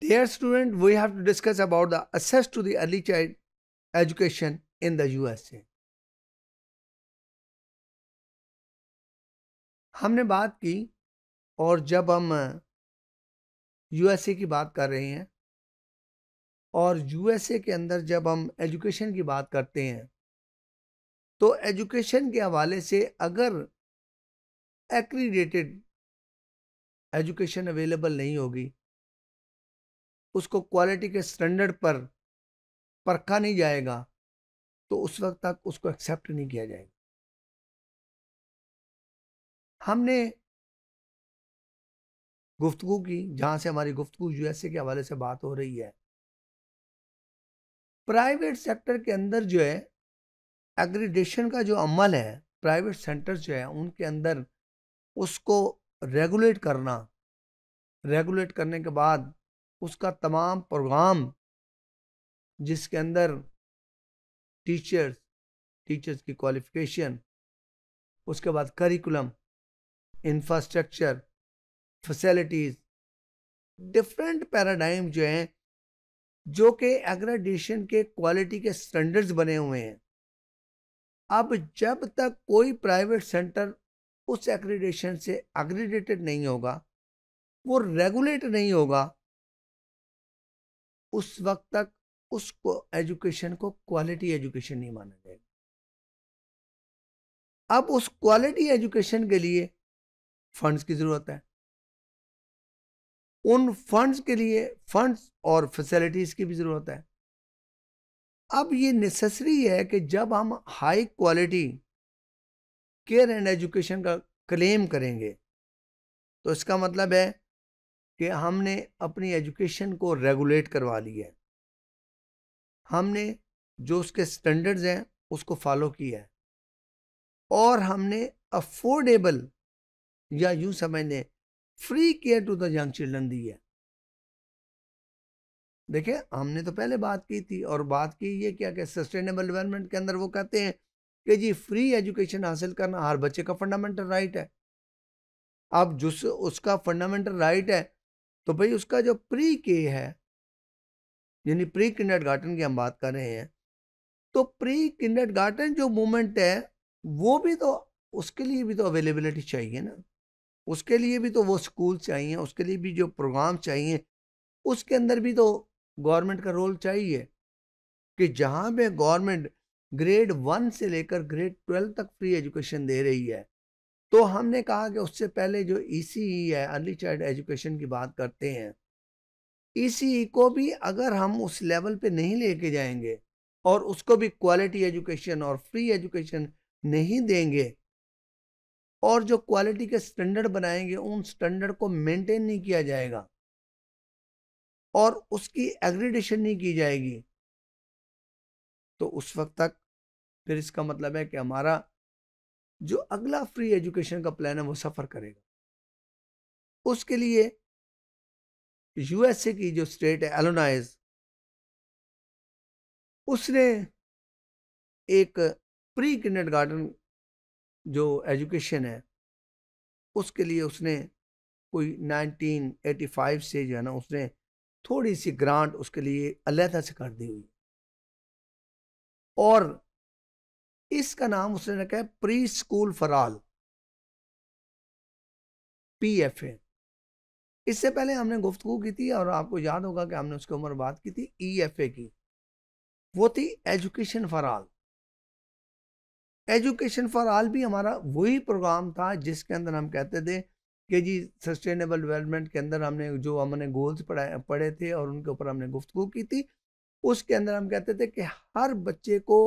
Dear student, we have to discuss about the access to the early child education in the USA. हमने बात की और जब हम यूएसए की बात कर रहे हैं और यूएसए के अंदर जब हम एजुकेशन की बात करते हैं तो एजुकेशन के हवाले से अगर एक्रीडेटेड एजुकेशन अवेलेबल नहीं होगी उसको क्वालिटी के स्टैंडर्ड पर परखा नहीं जाएगा तो उस वक्त तक उसको एक्सेप्ट नहीं किया जाएगा हमने गुफ्तु की जहाँ से हमारी गुफ्तगु यूएसए के हवाले से बात हो रही है प्राइवेट सेक्टर के अंदर जो है एग्रीडेशन का जो अमल है प्राइवेट सेंटर्स जो है उनके अंदर उसको रेगुलेट करना रेगुलेट करने के बाद उसका तमाम प्रोग्राम जिसके अंदर टीचर्स टीचर्स की क्वालिफिकेशन उसके बाद curriculum infrastructure facilities different paradigm जो हैं जो कि एग्रेडेशन के क्वालिटी के स्टैंडर्ड्स बने हुए हैं अब जब तक कोई प्राइवेट सेंटर उस एग्रेडेशन से एग्रीडेटेड नहीं होगा वो रेगुलेट नहीं होगा उस वक्त तक उसको एजुकेशन को क्वालिटी एजुकेशन नहीं माना जाएगा अब उस क्वालिटी एजुकेशन के लिए फंड्स की ज़रूरत है उन फंड्स के लिए फंड्स और फैसिलिटीज़ की भी ज़रूरत है अब ये नेसेसरी है कि जब हम high quality care and education का क्लेम करेंगे तो इसका मतलब है कि हमने अपनी एजुकेशन को रेगुलेट करवा लिया है हमने जो उसके स्टैंडर्ड्स हैं उसको फॉलो किया है और हमने अफोर्डेबल या यूं समझ लें free care to the young children दी है देखिए हमने तो पहले बात की थी और बात की ये क्या कि सस्टेनेबल डेवलपमेंट के अंदर वो कहते हैं कि जी फ्री एजुकेशन हासिल करना हर बच्चे का फंडामेंटल राइट है अब जिस उसका फंडामेंटल राइट है तो भाई उसका जो प्री के है यानी प्री किंडर गार्डन की हम बात कर रहे हैं तो प्री किंडर गार्डन जो मोमेंट है वो भी तो उसके लिए भी तो अवेलेबिलिटी चाहिए ना उसके लिए भी तो वो स्कूल चाहिए उसके लिए भी जो प्रोग्राम चाहिए उसके अंदर भी तो गवर्नमेंट का रोल चाहिए कि जहाँ पे गवर्नमेंट ग्रेड वन से लेकर ग्रेड ट्वेल्व तक फ्री एजुकेशन दे रही है तो हमने कहा कि उससे पहले जो ई e e है अर्ली चाइल्ड एजुकेशन की बात करते हैं ई e को भी अगर हम उस लेवल पे नहीं लेके जाएंगे और उसको भी क्वालिटी एजुकेशन और फ्री एजुकेशन नहीं देंगे और जो क्वालिटी के स्टैंडर्ड बनाएंगे उन स्टैंडर्ड को मेंटेन नहीं किया जाएगा और उसकी एग्रीडेशन नहीं की जाएगी तो उस वक्त तक फिर इसका मतलब है कि हमारा जो अगला फ्री एजुकेशन का प्लान है वो सफ़र करेगा उसके लिए यूएसए की जो स्टेट है एलोनाइज उसने एक प्री किंडर गार्डन जो एजुकेशन है उसके लिए उसने कोई 1985 से जो है ना उसने थोड़ी सी ग्रांट उसके लिए अलहदा से कर दी हुई और इसका नाम उसने रखा है pre school for all P F A इससे पहले हमने गुफ्तु की थी और आपको याद होगा कि हमने उसके ऊपर बात की थी ई एफ ए की वो थी education for all education for all भी हमारा वही प्रोग्राम था जिसके अंदर हम कहते थे कि जी सस्टेनेबल डेवलपमेंट के अंदर हमने जो हमने गोल्स पढ़ाए पढ़े थे और उनके ऊपर हमने गुफ्तु की थी उसके अंदर हम कहते थे कि हर बच्चे को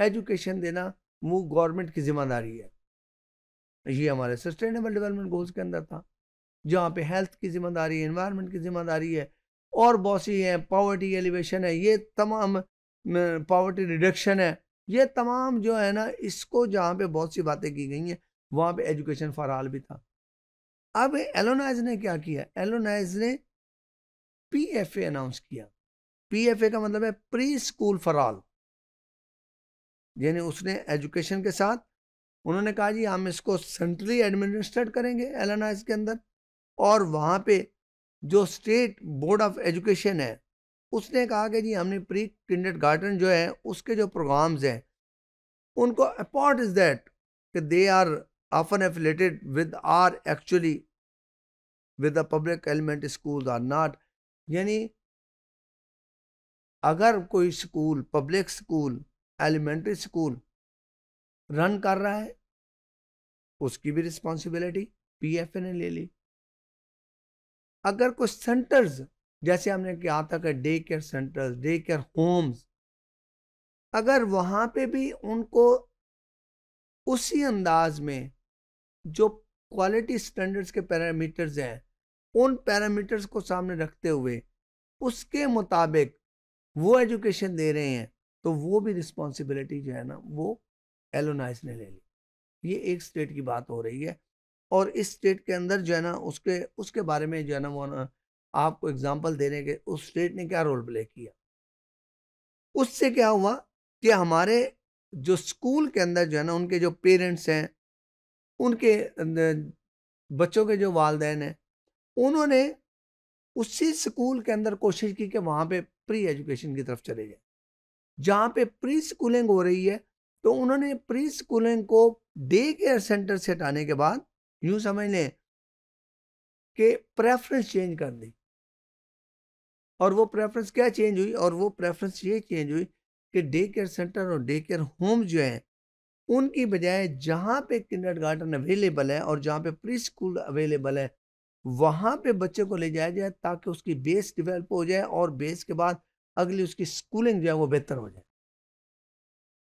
एजुकेशन देना वो गवर्नमेंट की जिम्मेदारी है ये हमारे सस्टेनेबल डेवलपमेंट गोल्स के अंदर था जहाँ पे हेल्थ की जिम्मेदारी है इन्वायरमेंट की जिम्मेदारी है और सी है पावर्टी एलिवेशन है ये तमाम पावर्टी रिडक्शन है ये तमाम जो है ना इसको जहाँ पे बहुत सी बातें की गई हैं वहाँ पे एजुकेशन फॉर आल भी था अब एलोनाइज ने क्या किया एलोनाइज ने पी अनाउंस किया पी का मतलब है प्री स्कूल फॉर आल यानी उसने एजुकेशन के साथ उन्होंने कहा जी हम इसको सेंट्रली एडमिनिस्ट्रेट करेंगे एल के अंदर और वहाँ पे जो स्टेट बोर्ड ऑफ एजुकेशन है उसने कहा कि जी हमने प्री किंडर गार्डन जो है उसके जो प्रोग्राम्स हैं उनको अपॉर्ट इज़ दैट कि they are often affiliated with are actually with the public element school are not यानी अगर कोई school public school elementary school run कर रहा है उसकी भी रिस्पॉन्सिबिलिटी पीएफए ने ले ली अगर कुछ सेंटर्स जैसे हमने कहा था कि day care centres day care homes अगर वहाँ पे भी उनको उसी अंदाज में जो क्वालिटी स्टैंडर्ड्स के पैरामीटर्स हैं उन पैरामीटर्स को सामने रखते हुए उसके मुताबिक वो एजुकेशन दे रहे हैं तो वो भी रिस्पॉन्सिबिलिटी जो है ना वो एलोनाइज ने ले ली ये एक स्टेट की बात हो रही है और इस स्टेट के अंदर जो है ना उसके उसके बारे में जो है ना वो ना आपको एग्जाम्पल देने के उस स्टेट ने क्या रोल प्ले किया उससे क्या हुआ कि हमारे जो स्कूल के अंदर जो है ना उनके जो पेरेंट्स हैं उनके बच्चों के जो वालदे हैं उन्होंने उसी स्कूल के अंदर कोशिश की कि वहाँ पे प्री एजुकेशन की तरफ चले जाए जहाँ पे प्री स्कूलिंग हो रही है तो उन्होंने प्री स्कूलिंग को डे केयर सेंटर से हटाने के बाद यूँ समझ लें कि प्रेफरेंस चेंज कर दी और वो प्रेफरेंस क्या चेंज हुई और वो प्रेफरेंस ये चेंज हुई कि डे केयर सेंटर और डे केयर होम जो हैं उनकी बजाय जहाँ पे किंडर गार्डन अवेलेबल है और जहाँ पे प्री स्कूल अवेलेबल है वहाँ पे बच्चे को ले जाया जाए ताकि उसकी बेस डिवेलप हो जाए और बेस के बाद अगली उसकी स्कूलिंग जो है वो बेहतर हो जाए